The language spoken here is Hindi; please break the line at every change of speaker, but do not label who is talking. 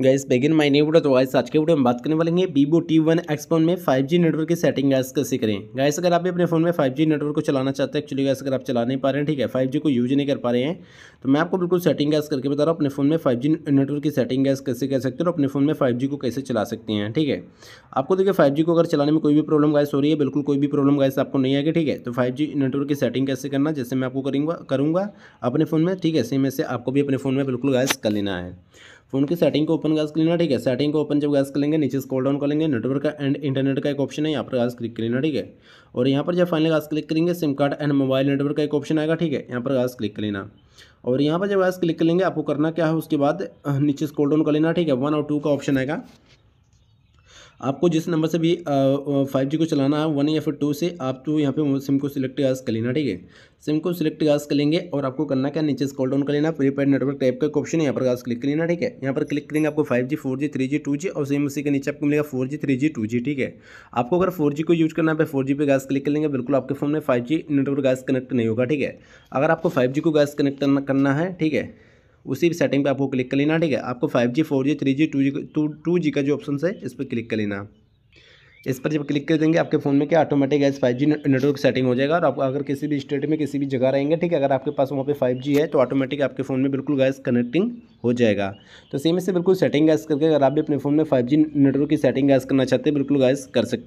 gas begin my new video तो गाइस आज के वीडियो में बात करने वाले हैं वीवो टी वन एक्सपोन में 5G नेटवर्क की सेटिंग गैस कैसे करें गैस अगर आप भी अपने फोन में 5G नेटवर्क को चलाना चाहते हैं एक्चुअली गैस अगर आप चला नहीं पा रहे हैं ठीक है 5G को यूज नहीं कर पा रहे हैं तो मैं आपको बिल्कुल सेटिंग गैस करके बता रहा हूँ अपने फोन में फाइव नेटवर्क की सेटिंग गैस कैसे कर सकते हो और अपने फोन में फाइव को कैसे चला सकते हैं ठीक है आपको देखिए फाइव को अगर चलाने में कोई भी प्रॉब्लम गैस हो रही है बिल्कुल कोई भी प्रॉब्लम गैस आपको नहीं आएगी ठीक है तो फाइव नेटवर्क की सेटिंग कैसे करना जैसे मैं आपको करूँगा करूँगा अपने फोन में ठीक है सेम ऐसे आपको भी अपने फोन में बिल्कुल गैस कर लेना है फोन की सेटिंग को ओपन गैस लेना ठीक है सेटिंग को ओपन जब गैस कर लेंगे नीचे स्कॉल डाउन कर लेंगे नेटवर्क का एंड इंटरनेट का एक ऑप्शन है यहाँ पर गैस क्लिक कर लेना ठीक है और यहाँ पर जब फाइनली गैस क्लिक करेंगे SIM card and mobile network का एक ऑप्शन आएगा ठीक है यहाँ पर गैस क्लिक कर लेना और यहाँ पर जब गैस क्लिक कर लेंगे आपको करना क्या है उसके बाद नीचे स्कॉल डाउन कर लेना ठीक है वन और टू का ऑप्शन आएगा आपको जिस नंबर से भी फाइव जी को चलाना है वन या फिर टू से आप तो यहाँ पे सिम को सिलेक्ट गैस कर लेना ठीक है सिम को सिलेक्ट गैस कर लेंगे और आपको करना क्या नीचे स्कॉल डाउन कर लेना प्रीपेड नेटवर्क टाइप का ऑप्शन है यहाँ पर गास क्लिक कर लेना ठीक है यहाँ पर क्लिक करेंगे आपको five G four G three G two G और सिम उसी के नीचे आपको मिलेगा four G three G two G ठीक है आपको अगर फोर जी को यूज करना है फोर तो जी पे गास क्लिक कर लेंगे बिल्कुल आपके फोन में five G network guys connect नहीं होगा ठीक है अगर आपको फाइव जी को गैस कनेक्ट करना है ठीक है उसी भी सेटिंग पे आपको क्लिक कर लेना ठीक है आपको five G four G three G two G two G का जो ऑप्शन है इस पर क्लिक कर लेना इस पर जब क्लिक कर देंगे आपके फ़ोन में क्या automatic S five G network setting हो जाएगा और आप अगर किसी भी स्टेट में किसी भी जगह रहेंगे ठीक है अगर आपके पास वहाँ पे फाइव जी है तो ऑटोमेटिक आपके फ़ोन में बिल्कुल गैस कनेक्टिंग हो जाएगा तो सेम इससे बिल्कुल सेटिंग गैस करके अगर आप भी अपने फ़ोन में फाइव जी नेटवर्क की सेटिंग गैस करना चाहते हैं बिल्कुल गैस कर सकते